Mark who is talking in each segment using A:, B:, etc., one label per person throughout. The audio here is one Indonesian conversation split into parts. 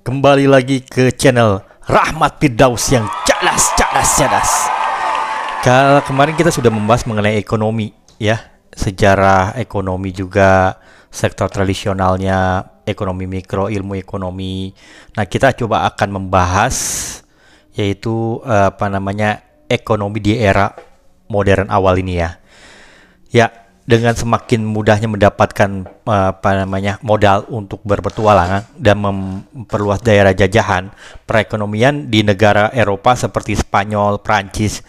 A: Kembali lagi ke channel Rahmat Firdaus yang cadas, cadas, cadas. Kalau kemarin kita sudah membahas mengenai ekonomi, ya sejarah ekonomi juga sektor tradisionalnya ekonomi mikro, ilmu ekonomi. Nah kita coba akan membahas yaitu eh, apa namanya ekonomi di era modern awal ini ya. Ya, dengan semakin mudahnya mendapatkan eh, apa namanya modal untuk berpetualangan dan memperluas daerah jajahan perekonomian di negara Eropa seperti Spanyol, Prancis,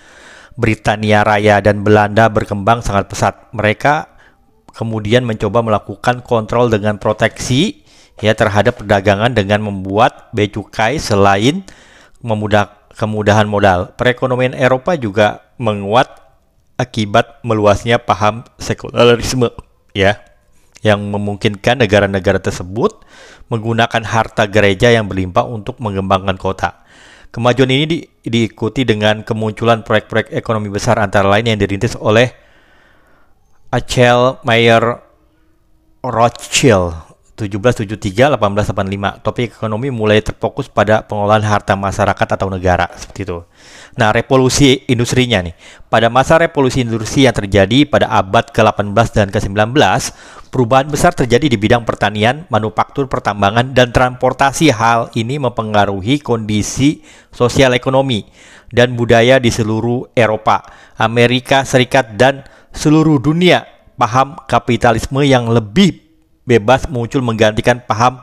A: Britania Raya dan Belanda berkembang sangat pesat. Mereka kemudian mencoba melakukan kontrol dengan proteksi ya terhadap perdagangan dengan membuat bea cukai selain memudah kemudahan modal. Perekonomian Eropa juga menguat akibat meluasnya paham sekularisme ya yang memungkinkan negara-negara tersebut menggunakan harta gereja yang berlimpah untuk mengembangkan kota. Kemajuan ini di, diikuti dengan kemunculan proyek-proyek ekonomi besar antara lain yang dirintis oleh Achel Mayer Rothschild 1773 1885 topik ekonomi mulai terfokus pada pengelolaan harta masyarakat atau negara seperti itu. Nah, revolusi industrinya nih. Pada masa revolusi industri yang terjadi pada abad ke-18 dan ke-19, perubahan besar terjadi di bidang pertanian, manufaktur, pertambangan dan transportasi. Hal ini mempengaruhi kondisi sosial ekonomi dan budaya di seluruh Eropa, Amerika Serikat dan seluruh dunia. Paham kapitalisme yang lebih bebas muncul menggantikan paham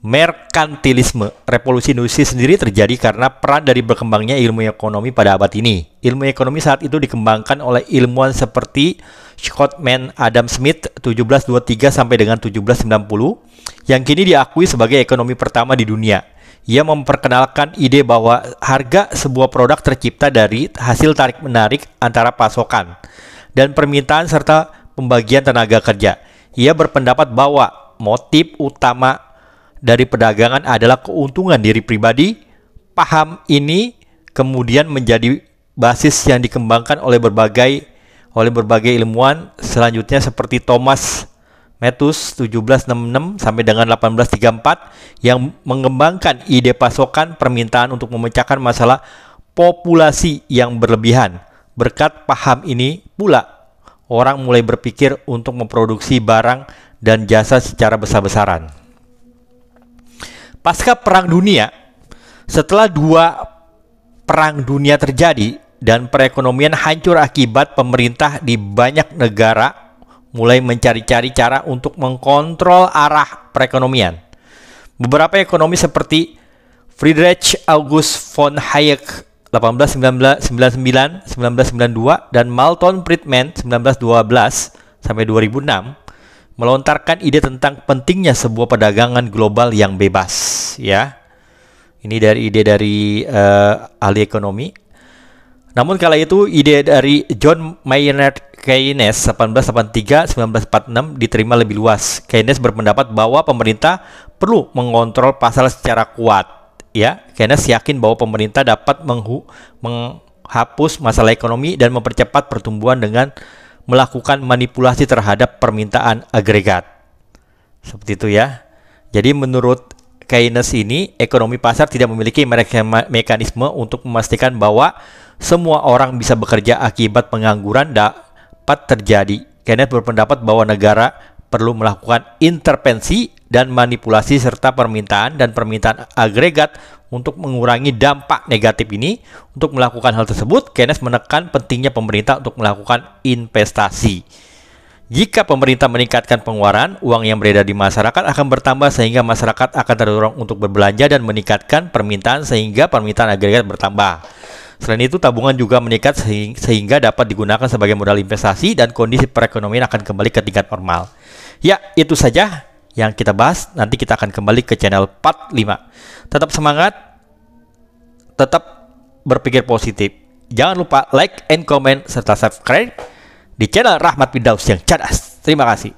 A: merkantilisme. Revolusi industri sendiri terjadi karena peran dari berkembangnya ilmu ekonomi pada abad ini. Ilmu ekonomi saat itu dikembangkan oleh ilmuwan seperti Scottman Adam Smith 1723 sampai dengan 1790 yang kini diakui sebagai ekonomi pertama di dunia. Ia memperkenalkan ide bahwa harga sebuah produk tercipta dari hasil tarik-menarik antara pasokan dan permintaan serta pembagian tenaga kerja. Ia berpendapat bahwa motif utama dari perdagangan adalah keuntungan diri pribadi. Paham ini kemudian menjadi basis yang dikembangkan oleh berbagai oleh berbagai ilmuwan selanjutnya seperti Thomas Metus 1766 sampai dengan 1834 yang mengembangkan ide pasokan permintaan untuk memecahkan masalah populasi yang berlebihan. Berkat paham ini pula orang mulai berpikir untuk memproduksi barang dan jasa secara besar-besaran. Pasca Perang Dunia, setelah dua perang dunia terjadi dan perekonomian hancur akibat pemerintah di banyak negara mulai mencari-cari cara untuk mengkontrol arah perekonomian. Beberapa ekonomi seperti Friedrich August von Hayek 1899 1992 dan Malton Friedman 1912 sampai 2006 melontarkan ide tentang pentingnya sebuah perdagangan global yang bebas ya. Ini dari ide dari uh, ahli ekonomi. Namun kala itu ide dari John Maynard Keynes 1883-1946 diterima lebih luas. Keynes berpendapat bahwa pemerintah perlu mengontrol pasar secara kuat ya Keynes yakin bahwa pemerintah dapat menghapus masalah ekonomi dan mempercepat pertumbuhan dengan melakukan manipulasi terhadap permintaan agregat. Seperti itu ya. Jadi menurut Keynes ini, ekonomi pasar tidak memiliki mekanisme untuk memastikan bahwa semua orang bisa bekerja akibat pengangguran dapat terjadi. Keynes berpendapat bahwa negara perlu melakukan intervensi dan manipulasi serta permintaan dan permintaan agregat untuk mengurangi dampak negatif ini. Untuk melakukan hal tersebut, Keynes menekan pentingnya pemerintah untuk melakukan investasi. Jika pemerintah meningkatkan pengeluaran, uang yang beredar di masyarakat akan bertambah sehingga masyarakat akan terdorong untuk berbelanja dan meningkatkan permintaan sehingga permintaan agregat bertambah. Selain itu, tabungan juga meningkat sehingga dapat digunakan sebagai modal investasi dan kondisi perekonomian akan kembali ke tingkat normal. Ya, itu saja yang kita bahas. Nanti kita akan kembali ke channel part 5. Tetap semangat, tetap berpikir positif. Jangan lupa like and comment serta subscribe di channel Rahmat Firdaus yang cerdas. Terima kasih.